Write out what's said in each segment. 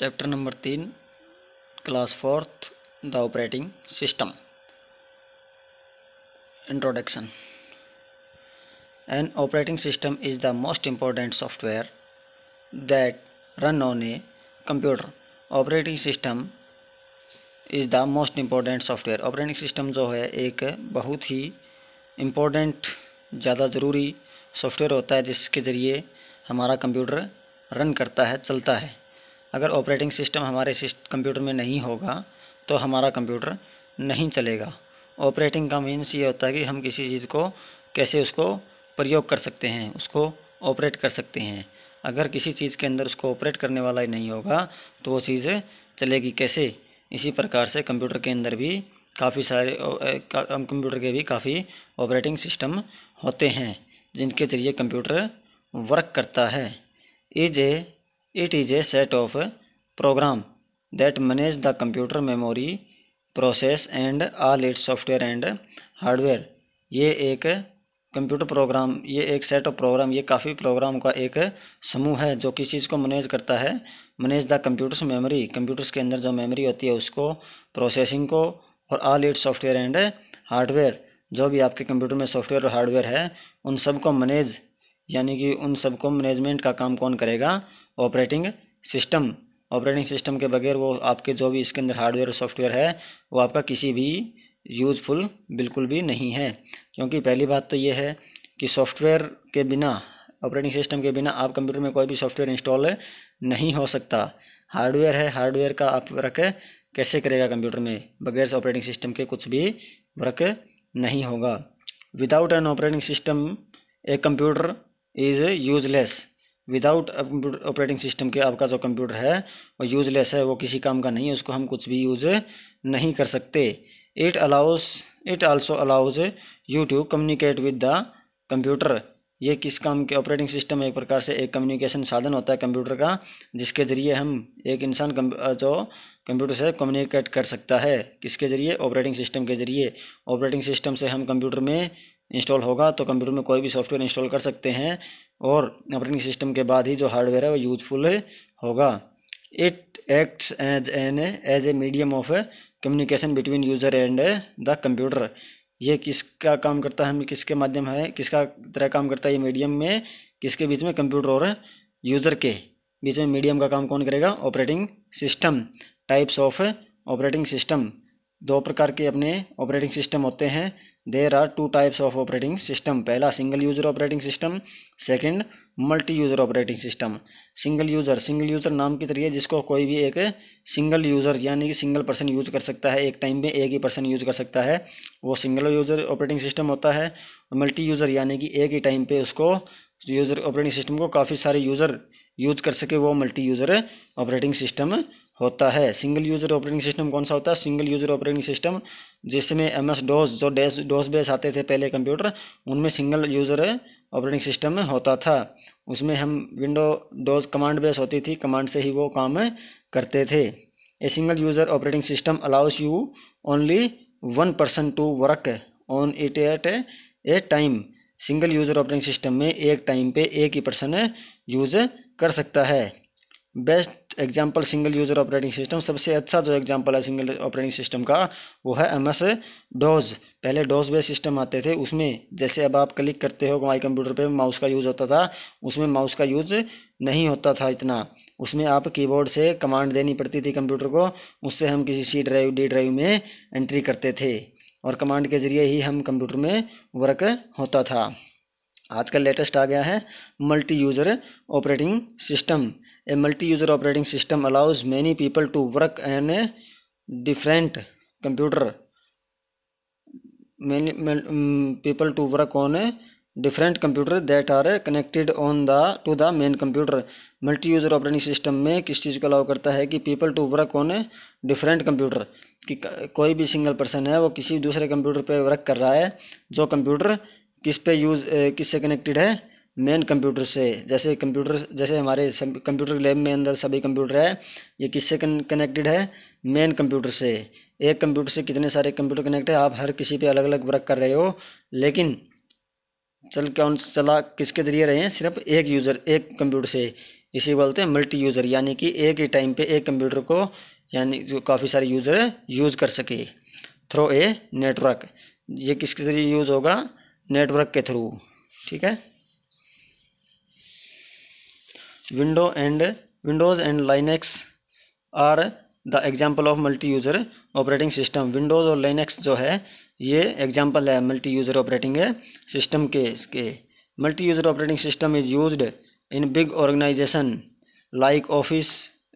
Chapter number तीन class fourth the operating system introduction an operating system is the most important software that run on a computer operating system is the most important software operating system जो है एक बहुत ही important ज़्यादा ज़रूरी software होता है जिसके ज़रिए हमारा कंप्यूटर रन करता है चलता है अगर ऑपरेटिंग सिस्टम हमारे कंप्यूटर में नहीं होगा तो हमारा कंप्यूटर नहीं चलेगा ऑपरेटिंग का मीन्स ये होता है कि हम किसी चीज़ को कैसे उसको प्रयोग कर सकते हैं उसको ऑपरेट कर सकते हैं अगर किसी चीज़ के अंदर उसको ऑपरेट करने वाला ही नहीं होगा तो वो चीज़ चलेगी कैसे इसी प्रकार से कंप्यूटर के अंदर भी काफ़ी सारे कंप्यूटर के भी काफ़ी ऑपरेटिंग सिस्टम होते हैं जिनके ज़रिए कंप्यूटर वर्क करता है is a It is a set of program that manage the computer memory process and all its software and hardware. ये एक कंप्यूटर प्रोग्राम ये एक सेट ऑफ प्रोग्राम ये काफ़ी प्रोग्राम का एक समूह है जो किसी चीज़ को मैनेज करता है manage the computer's memory computers के अंदर जो मेमोरी होती है उसको प्रोसेसिंग को और all it software and hardware जो भी आपके कंप्यूटर में सॉफ्टवेयर और हार्डवेयर है उन सब को मैनेज यानी कि उन सबको मैनेजमेंट का काम कौन करेगा ऑपरेटिंग सिस्टम ऑपरेटिंग सिस्टम के बगैर वो आपके जो भी इसके अंदर हार्डवेयर सॉफ्टवेयर है वो आपका किसी भी यूज़फुल बिल्कुल भी नहीं है क्योंकि पहली बात तो ये है कि सॉफ्टवेयर के बिना ऑपरेटिंग सिस्टम के बिना आप कंप्यूटर में कोई भी सॉफ्टवेयर इंस्टॉल नहीं हो सकता हार्डवेयर है हार्डवेयर का आप वर्क कैसे करेगा कंप्यूटर में बगैर ऑपरेटिंग सिस्टम के कुछ भी वर्क नहीं होगा without an operating system a computer is useless without operating system के आपका जो कंप्यूटर है वो यूजलेस है वो किसी काम का नहीं है उसको हम कुछ भी यूज नहीं कर सकते it allows it also allows you to communicate with the computer ये किस काम के ऑपरेटिंग सिस्टम एक प्रकार से एक कम्युनिकेशन साधन होता है कंप्यूटर का जिसके ज़रिए हम एक इंसान जो कंप्यूटर से कम्युनिकेट कर सकता है किसके ज़रिए ऑपरेटिंग सिस्टम के ज़रिए ऑपरेटिंग सिस्टम से हम कंप्यूटर में इंस्टॉल होगा तो कंप्यूटर में कोई भी सॉफ्टवेयर इंस्टॉल कर सकते हैं और ऑपरेटिंग सिस्टम के बाद ही जो हार्डवेयर है वो यूजफुल होगा it acts as an as a medium of communication between user and the computer ये किसका काम करता है हम किसके माध्यम है किसका तरह काम करता है ये मीडियम में किसके बीच में कंप्यूटर और यूज़र के बीच में मीडियम का काम कौन करेगा operating system types of operating system दो प्रकार के अपने ऑपरेटिंग सिस्टम होते हैं there are two types of operating system पहला single user operating system second multi user operating system single user single user नाम की तरह जिसको कोई भी एक सिंगल यूज़र यानी कि सिंगल पर्सन यूज़ कर सकता है एक टाइम में एक ही पर्सन यूज़ कर सकता है वो सिंगल यूज़र ऑपरेटिंग सिस्टम होता है मल्टी यूज़र यानी कि एक ही टाइम पर उसको यूज़र ऑपरेटिंग सिस्टम को काफ़ी सारे यूज़र यूज कर सके वो मल्टी यूज़र ऑपरेटिंग सिस्टम होता है सिंगल यूज़र ऑपरेटिंग सिस्टम कौन सा होता है सिंगल यूज़र ऑपरेटिंग सिस्टम जिसमें एम एस डोस जो डेस डोस बेस आते थे पहले कंप्यूटर उनमें सिंगल यूज़र ऑपरेटिंग सिस्टम होता था उसमें हम विंडो डोज कमांड बेस होती थी कमांड से ही वो काम करते थे a single user operating system allows you only one person to work on it at a time single user operating system में एक टाइम पे एक ही पर्सन यूज़ कर सकता है best example single user operating system सबसे अच्छा जो एग्जाम्पल है सिंगल ऑपरेटिंग सिस्टम का वो है एम एस डोज पहले डोज बेस सिस्टम आते थे उसमें जैसे अब आप क्लिक करते हो माई कंप्यूटर पे माउस का यूज़ होता था उसमें माउस का यूज़ नहीं होता था इतना उसमें आप कीबोर्ड से कमांड देनी पड़ती थी कंप्यूटर को उससे हम किसी सी ड्राइव डी ड्राइव में एंट्री करते थे और कमांड के ज़रिए ही हम कंप्यूटर में वर्क होता था आजकल लेटेस्ट आ गया है multi user operating system a multi user operating system allows many people to work on a different computer people to work on work different computer that are connected on the to the main computer multi user operating system में किस चीज़ को allow करता है कि people to work on different computer कि कोई भी सिंगल पर्सन है वो किसी दूसरे कंप्यूटर पे वर्क कर रहा है जो कंप्यूटर किस पे यूज़ किस से कनेक्टेड है मेन कंप्यूटर से जैसे कंप्यूटर जैसे हमारे कंप्यूटर लैब में अंदर सभी कंप्यूटर है ये किससे कनेक्टेड है मेन कंप्यूटर से एक कंप्यूटर से कितने सारे कंप्यूटर कनेक्ट है आप हर किसी पे अलग अलग वर्क कर रहे हो लेकिन चल कौन चला किसके जरिए रहे हैं सिर्फ एक यूज़र एक कंप्यूटर से इसी बोलते हैं मल्टी यूज़र यानी कि एक ही टाइम पर एक कंप्यूटर को यानी जो काफ़ी सारे यूज़र यूज़ कर सके थ्रो ए नेटवर्क ये किसके ज़रिए यूज़ होगा नेटवर्क के थ्रू ठीक है window and windows and linux are the example of multi user operating system windows और लाइनेक्स जो है ये एग्जाम्पल है मल्टी यूज़र ऑपरेटिंग सिस्टम के इसके multi user operating system is use in big organization like office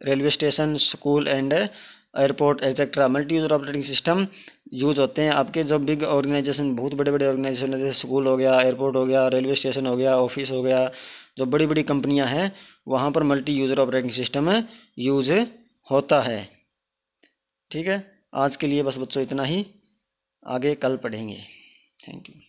railway station school and airport etcetera multi user operating system use होते हैं आपके जो बिग ऑर्गेनाइजेशन बहुत बड़े बड़े ऑर्गेनाइजेशन जैसे स्कूल हो गया एयरपोर्ट हो गया रेलवे स्टेशन हो गया ऑफिस हो गया जो बड़ी बड़ी कंपनियां हैं वहाँ पर multi user operating system use होता है ठीक है आज के लिए बस बच्चों इतना ही आगे कल पढ़ेंगे थैंक यू